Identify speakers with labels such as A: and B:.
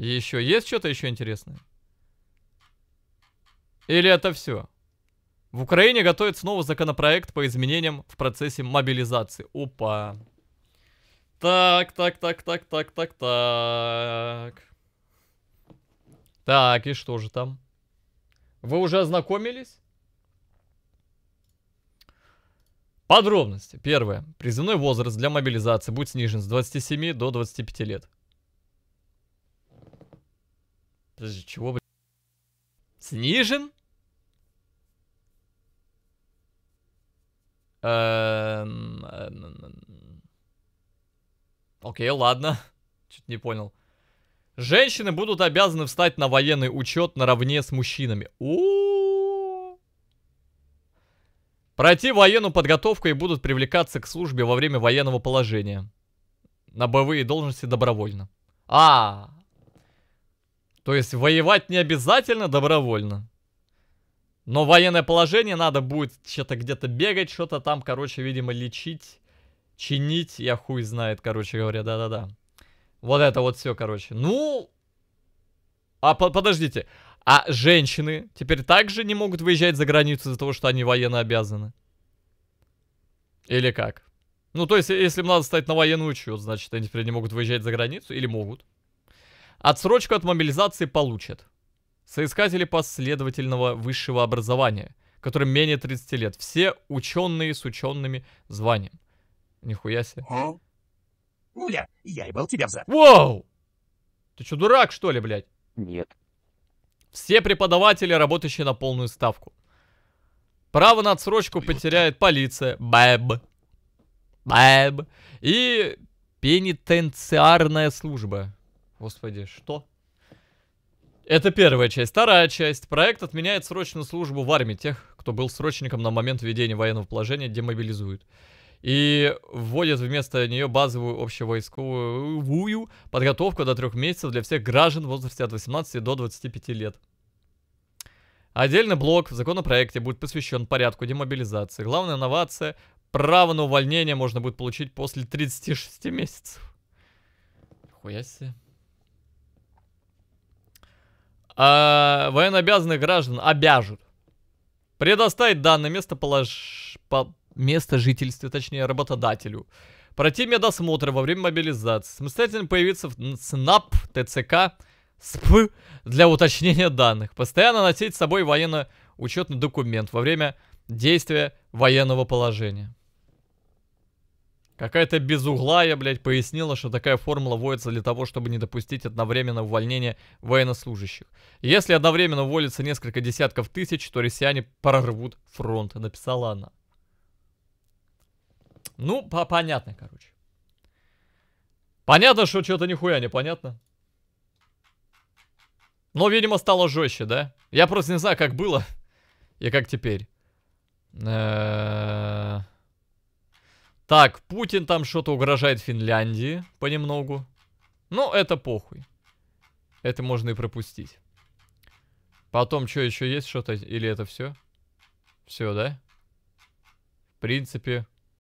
A: Еще есть что-то еще интересное? Или это все? В Украине готовят снова законопроект по изменениям в процессе мобилизации. Опа. Так, так, так, так, так, так, так. Так, и что же там? Вы уже ознакомились? Подробности. Первое. Призывной возраст для мобилизации будет снижен с 27 до 25 лет. Подожди, чего, блядь? Снижен? Эм, эм, эм, Окей, ладно. Чуть не понял. Женщины будут обязаны встать на военный учет наравне с мужчинами. У Пройти военную подготовку и будут привлекаться к службе во время военного положения. На боевые должности добровольно. А, то есть воевать не обязательно добровольно. Но военное положение надо будет что-то где-то бегать, что-то там, короче, видимо, лечить, чинить, я хуй знает, короче говоря, да-да-да. Вот это вот все, короче. Ну, а по подождите, а женщины теперь также не могут выезжать за границу из-за того, что они военно обязаны? Или как? Ну, то есть, э, если им надо стать на военную учет, значит, они теперь не могут выезжать за границу или могут? Отсрочку от мобилизации получат. Соискатели последовательного высшего образования, которым менее 30 лет. Все ученые с учеными званием. Нихуя себе. А? Гуля, я ебал тебя в зад. Воу! Ты что, дурак, что ли, блядь? Нет. Все преподаватели, работающие на полную ставку. Право на отсрочку потеряет полиция. Бэб. Бэб. И пенитенциарная служба. Господи, что? Это первая часть. Вторая часть. Проект отменяет срочную службу в армии. Тех, кто был срочником на момент введения военного положения, демобилизуют. И вводят вместо нее базовую общевойсковую подготовку до трех месяцев для всех граждан в возрасте от 18 до 25 лет. Отдельный блок в законопроекте будет посвящен порядку демобилизации. Главная новация – право на увольнение можно будет получить после 36 месяцев. Хуя себе а, военнообязанных граждан обяжут предоставить данное местополож... по... место жительства, точнее работодателю, пройти медосмотр во время мобилизации, самостоятельно появиться в СНАП, ТЦК, СП для уточнения данных, постоянно носить с собой военно-учетный документ во время действия военного положения. Какая-то безуглая, блядь, пояснила, что такая формула вводится для того, чтобы не допустить одновременно увольнения военнослужащих. Если одновременно уволится несколько десятков тысяч, то россияне прорвут фронт, написала она. Ну, по понятно, короче. Понятно, что что-то нихуя не понятно. Но, видимо, стало жестче, да? Я просто не знаю, как было и как теперь. Эээ... Так, Путин там что-то угрожает Финляндии понемногу. Ну, это похуй. Это можно и пропустить. Потом, что еще есть что-то? Или это все? Все, да? В принципе,